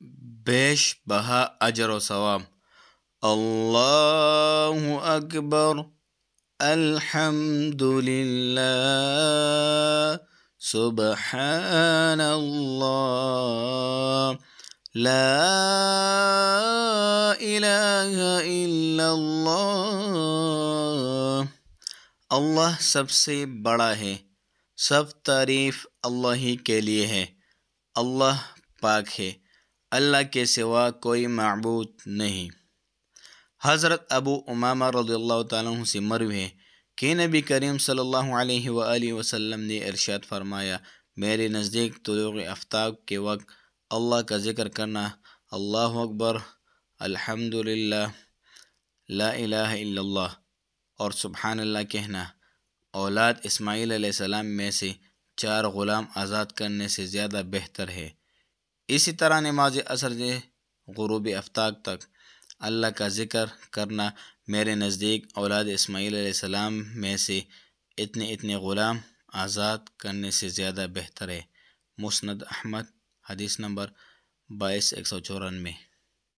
بيش بها أجر وصوام الله أكبر الحمد لله سبحان الله لا إله إلا الله الله سے بڑا ہے سب تعریف اللہ ہی کے लिए ہے अल्लाह پاک ہے اللہ کے سوا کوئی معبود نہیں حضرت ابو امامہ رضی اللہ تعالیٰ عنہ سے مرو ہے کہ نبی کریم صلی اللہ علیہ وآلہ وسلم نے ارشاد فرمایا میرے نزدیک طلوع طفتاب کے وقت اللہ کا ذکر کرنا اللہ اکبر الحمد للہ اللہ اور سبحان اللہ کہنا اولاد اسماعیل علیہ السلام میں سے چار غلام آزاد کرنے سے زیادہ بہتر ہے اسی طرح نماز اثر غروب آفتاب تک اللہ کا ذکر کرنا میرے نزدیک اولاد اسماعیل علیہ السلام میں سے اتنے اتنے غلام آزاد کرنے سے زیادہ بہتر ہے مسند احمد حدیث نمبر بائیس ایک سو چورانوے